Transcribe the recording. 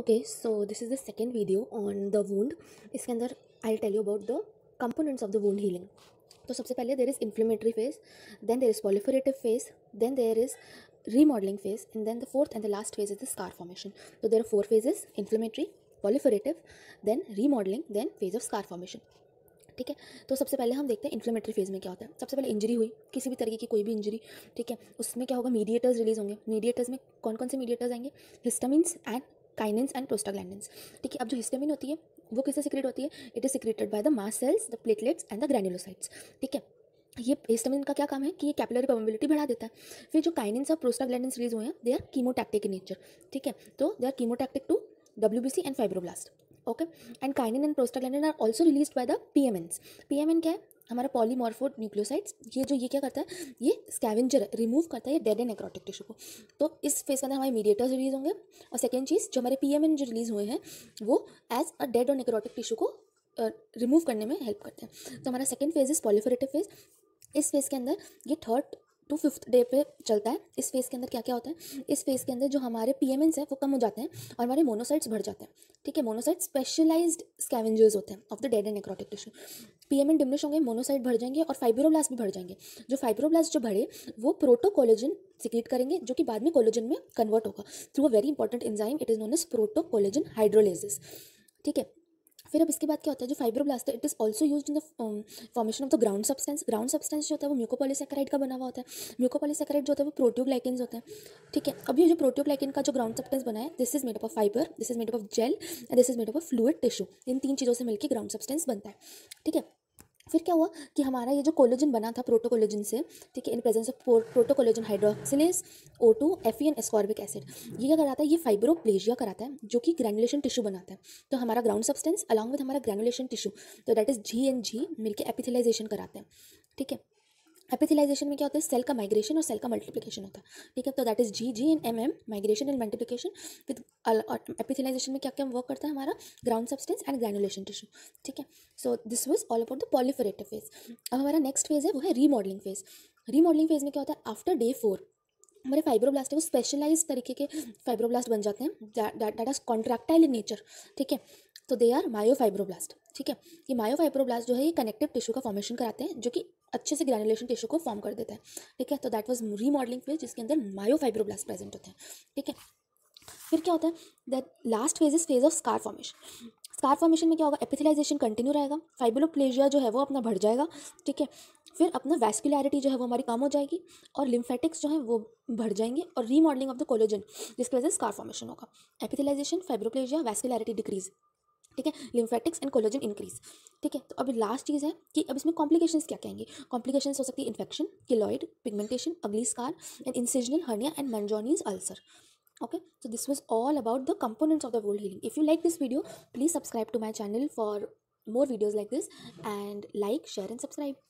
okay so this is the second video on the wound इसके अंदर I tell you about the components of the wound healing तो सबसे पहले there is inflammatory phase then there is proliferative phase then there is remodelling phase and then the fourth and the last phase is the formation तो there there are four phases proliferative then remodelling then phase of scar formation ठीक है तो सबसे पहले हम देखते हैं inflammatory phase में क्या होता है सबसे पहले इंजरी हुई किसी भी तरीके की कोई भी इंजरी ठीक है उसमें क्या होगा मीडिएटर्स रिलीज होंगे मीडिएटर्स में कौन कौन से मीडिएटर्स आएंगे histamines and kinins and prostaglandins ठीक है अब जो हिस्टेमिन होती है वो किससे सिक्रेट होती है it is secreted by the mast cells the platelets and the granulocytes ठीक है ये हिस्टामिन का क्या काम है कि ये कैपिलरी प्रोबेबिलिटी बढ़ा देता है फिर जो काइनेंस और प्रोस्टाग्लैंडेंस रिलीज हुए हैं दे आर कीमोटैक्टिक इन नेचर ठीक है तो they are chemotactic to W B C and fibroblast okay and kinin and prostaglandin are also release by the P M P M N क्या है हमारा पॉलीमॉर्फोड न्यूक्लियोसाइड्स ये जो ये क्या करता है ये स्कैवेंजर रिमूव करता है ये डेड एंड नेक्रोटिक टिश्यू को तो इस फेज के अंदर हमारे मीडिएटर्स रिलीज होंगे और सेकेंड चीज़ जो हमारे पी जो रिलीज हुए हैं वो एज अ डेड और नेक्रोटिक टिश्यू को रिमूव करने में हेल्प करते हैं तो हमारा second phase is proliferative phase इस फेज के अंदर ये थर्ड टू फिफ्थ डे पे चलता है इस फेज़ के अंदर क्या क्या होता है इस फेज़ के अंदर जो हमारे पी हैं वो कम हो जाते हैं और हमारे मोनोसाइट्स बढ़ जाते हैं ठीक है मोनोसाइट स्पेशलाइज्ड स्कैवेंजर्स होते हैं of the dead and necrotic tissue P M diminish होंगे मोनोसाइट बढ़ जाएंगे और फाइब्रोब्लास्ट भी बढ़ जाएंगे जो फाइब्रोब्लास्ट जो बढ़े वो प्रोटोकोलोजिन सिक्रिएट करेंगे जो कि बाद में कोलोजिन में कन्वर्ट होगा through a very important enzyme it is known as protocollagen hydroxylase ठीक है फिर अब इसके बाद क्या होता है जो फाइब्रोब्लास्ट है it is also use in the formation of the ground substance ground substance जो होता है वो म्यूकोपॉलीसेक्राइड का बना हुआ होता है म्यूकोपॉलीसेक्राइड जो होता है वो प्रोटियोग्लाइकिन होता है ठीक है अब ये जो प्रोटियोग्लाइकिन का जो ग्राउंड सब्सटेंस बना है this is made up of fibre this is made up of gel and this is made up of fluid tissue इन तीन चीज़ों से मिलकर ग्राउंड सब्सटेंस बनता है ठीक है फिर क्या हुआ कि हमारा ये जो कोलोजन बना था प्रोटोकोलोजन से ठीक है in presence of protocollagen hydroxylase O two F N ascorbic acid ये क्या कराता है ये फाइब्रोप्लेजिया कराता है जो कि ग्रैनुलेशन टिश्यू बनाता है तो हमारा ग्राउंड सब्सटेंस अलॉन्ग विद हमारा ग्रैनुलेशन टिश्यू तो that is G and G मिलकर एपिथिलाइजेशन कराते हैं ठीक है एपिथिलाइजेशन में क्या होता है सेल का माइग्रेशन और सेल का मल्टीप्लिकेशन होता है ठीक है तो that is G G and M M migration and multiplication with epithelialisation में क्या क्या वर्क करता है हमारा ground substance and granulation tissue ठीक है so this was all about the proliferative phase अब हमारा नेक्स्ट फेज है वो है रीमॉडलिंग फेज रीमॉडलिंग फेज में क्या होता है आफ्टर डे फोर हमारे फाइब्रोब्लास्ट है वो स्पेशलाइज तरीके के फाइब्रोब्लास्ट बन जाते हैं that is contractile in nature ठीक है तो दे आर मायोफाइब्रोब्लास्ट ठीक है ये मायोफाइब्रोब्लास्ट जो है ये कनेक्टिव टिश्यू का फॉर्मेशन कराते हैं जो कि अच्छे से ग्रेनुलेशन टिश्यू को फॉर्म कर देता है ठीक है तो दैट वॉज रीमॉडलिंग फेज जिसके अंदर मायोफाइब्रोब्लास्ट प्रेजेंट होते हैं ठीक है फिर क्या होता है that last phase is phase of scar formation scar formation में क्या होगा एपिथिलाइजेशन कंटिन्यू रहेगा फाइब्रोप्लेजिया जो है वो अपना बढ़ जाएगा ठीक है फिर अपना वैस्कुलरिटी जो है वो हमारी कम हो जाएगी और लिम्फेटिक्स जो है वो बढ़ जाएंगे और रीमॉडलिंग ऑफ द कोलोजन जिसकी वजह से स्कार फॉर्मेशन होगा एपिथिलाइजेशन फाइब्रोप्लेजिया वैस्कुलरिटी डिक्रीज ठीक है लिम्फेटिक्स एंड कोलोजन इंक्रीज ठीक है तो अभी लास्ट चीज़ है कि अब इसमें कॉम्प्लिकेशंस क्या कहेंगे कॉम्प्लिकेशन हो सकती है infection keloid pigmentation ugly scar and incisional hernia and Marjolin's ulcer okay so this was all about the components of the world healing if you like this video please subscribe to my channel for more videos like this and like share and subscribe